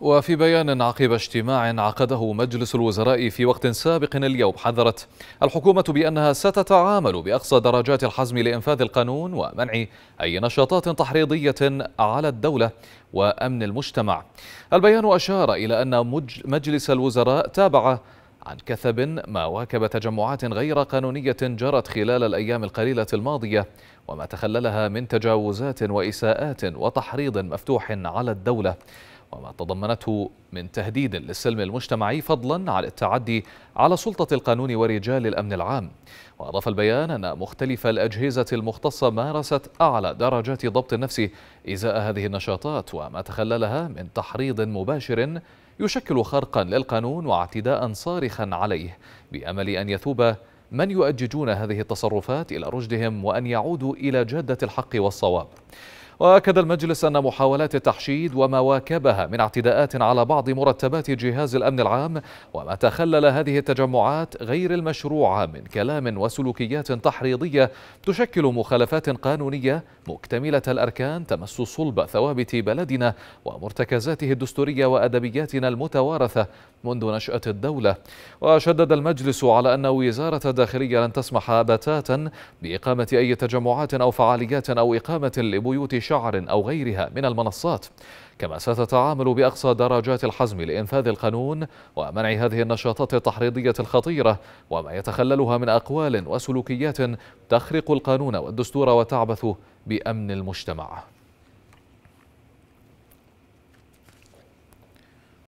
وفي بيان عقب اجتماع عقده مجلس الوزراء في وقت سابق اليوم حذرت الحكومة بأنها ستتعامل بأقصى درجات الحزم لإنفاذ القانون ومنع أي نشاطات تحريضية على الدولة وأمن المجتمع البيان أشار إلى أن مجلس الوزراء تابع عن كثب ما واكب تجمعات غير قانونية جرت خلال الأيام القليلة الماضية وما تخللها من تجاوزات وإساءات وتحريض مفتوح على الدولة وما تضمنته من تهديد للسلم المجتمعي فضلا عن التعدي على سلطة القانون ورجال الأمن العام وأضاف البيان أن مختلف الأجهزة المختصة مارست أعلى درجات ضبط النفس إزاء هذه النشاطات وما تخللها من تحريض مباشر يشكل خرقا للقانون واعتداء صارخا عليه بأمل أن يثوب من يؤججون هذه التصرفات إلى رشدهم وأن يعودوا إلى جادة الحق والصواب وأكد المجلس أن محاولات التحشيد وما واكبها من اعتداءات على بعض مرتبات جهاز الأمن العام وما تخلل هذه التجمعات غير المشروعة من كلام وسلوكيات تحريضية تشكل مخالفات قانونية مكتملة الأركان تمس صلب ثوابت بلدنا ومرتكزاته الدستورية وأدبياتنا المتوارثة منذ نشأة الدولة وشدد المجلس على أن وزارة الداخلية لن تسمح بتاتا بإقامة أي تجمعات أو فعاليات أو إقامة لبيوت شعر أو غيرها من المنصات كما ستتعامل بأقصى درجات الحزم لإنفاذ القانون ومنع هذه النشاطات التحريضية الخطيرة وما يتخللها من أقوال وسلوكيات تخرق القانون والدستور وتعبث بأمن المجتمع